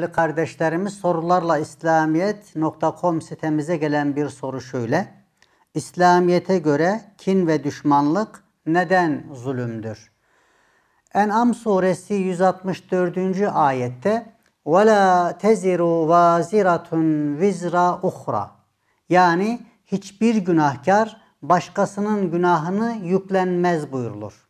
değerli kardeşlerimiz sorularla İslamiyet.com sitemize gelen bir soru şöyle. İslamiyete göre kin ve düşmanlık neden zulümdür? En'am suresi 164. ayette وَلَا تَزِرُ وَازِرَةٌ وِزْرَ اُخْرَى Yani hiçbir günahkar başkasının günahını yüklenmez buyurulur.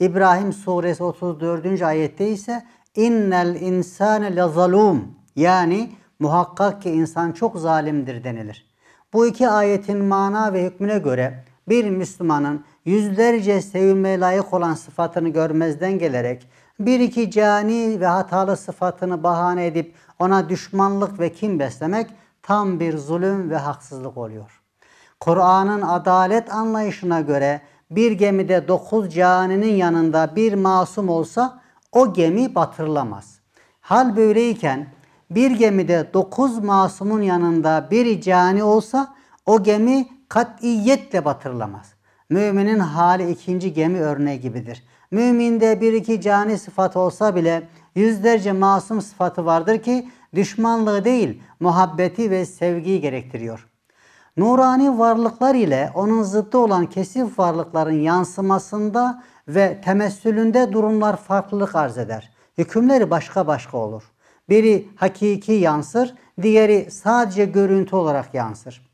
İbrahim suresi 34. ayette ise innel insane le zalum yani muhakkak ki insan çok zalimdir denilir. Bu iki ayetin mana ve hükmüne göre bir Müslümanın yüzlerce sevilmeye layık olan sıfatını görmezden gelerek bir iki cani ve hatalı sıfatını bahane edip ona düşmanlık ve kin beslemek tam bir zulüm ve haksızlık oluyor. Kur'an'ın adalet anlayışına göre bir gemide dokuz caninin yanında bir masum olsa o gemi batırılamaz. Hal böyleyken bir gemide dokuz masumun yanında bir cani olsa o gemi katiyetle batırılamaz. Müminin hali ikinci gemi örneği gibidir. Müminde bir iki cani sıfat olsa bile yüzlerce masum sıfatı vardır ki düşmanlığı değil muhabbeti ve sevgiyi gerektiriyor. Nurani varlıklar ile onun zıttı olan kesif varlıkların yansımasında ve temessülünde durumlar farklılık arz eder. Hükümleri başka başka olur. Biri hakiki yansır, diğeri sadece görüntü olarak yansır.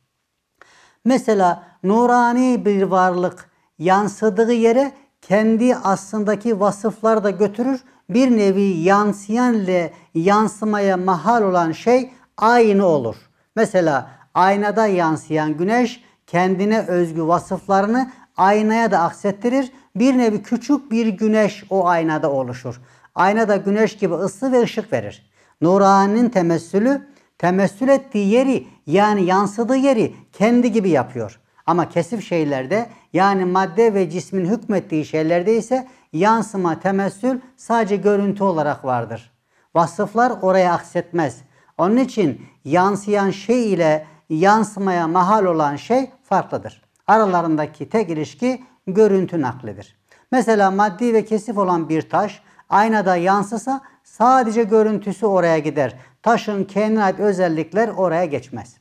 Mesela nurani bir varlık yansıdığı yere kendi aslındaki vasıflar da götürür. Bir nevi yansıyan ile yansımaya mahal olan şey aynı olur. Mesela aynada yansıyan güneş kendine özgü vasıflarını aynaya da aksettirir. Bir nevi küçük bir güneş o aynada oluşur. Ayna da güneş gibi ısı ve ışık verir. Nurani'nin temessülü temessül ettiği yeri yani yansıdığı yeri kendi gibi yapıyor. Ama kesif şeylerde yani madde ve cismin hükmettiği şeylerde ise yansıma, temessül sadece görüntü olarak vardır. Vasıflar oraya aksetmez. Onun için yansıyan şey ile yansımaya mahal olan şey farklıdır aralarındaki tek ilişki görüntü naklidir. Mesela maddi ve kesif olan bir taş aynada yansısa sadece görüntüsü oraya gider. Taşın kendine ait özellikler oraya geçmez.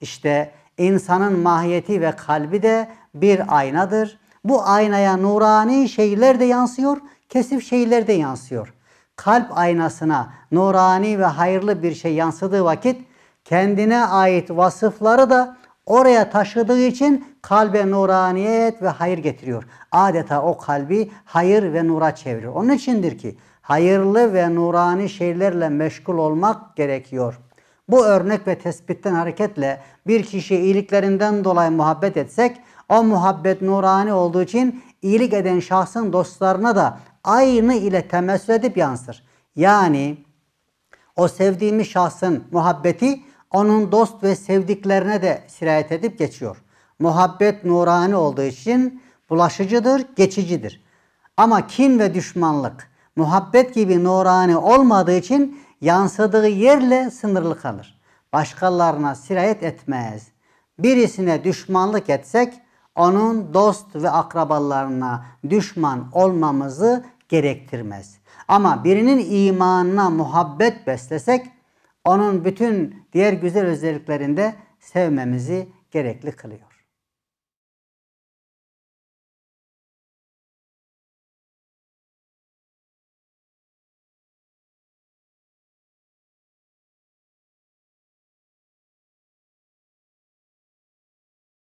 İşte insanın mahiyeti ve kalbi de bir aynadır. Bu aynaya nurani şeyler de yansıyor, kesif şeyler de yansıyor. Kalp aynasına nurani ve hayırlı bir şey yansıdığı vakit kendine ait vasıfları da Oraya taşıdığı için kalbe nuraniyet ve hayır getiriyor. Adeta o kalbi hayır ve nura çevirir. Onun içindir ki hayırlı ve nurani şeylerle meşgul olmak gerekiyor. Bu örnek ve tespitten hareketle bir kişi iyiliklerinden dolayı muhabbet etsek o muhabbet nurani olduğu için iyilik eden şahsın dostlarına da aynı ile temessül edip yansır. Yani o sevdiğimiz şahsın muhabbeti onun dost ve sevdiklerine de sirayet edip geçiyor. Muhabbet nurani olduğu için bulaşıcıdır, geçicidir. Ama kin ve düşmanlık muhabbet gibi nurani olmadığı için yansıdığı yerle sınırlı kalır. Başkalarına sirayet etmez. Birisine düşmanlık etsek onun dost ve akrabalarına düşman olmamızı gerektirmez. Ama birinin imanına muhabbet beslesek onun bütün diğer güzel özelliklerinde sevmemizi gerekli kılıyor.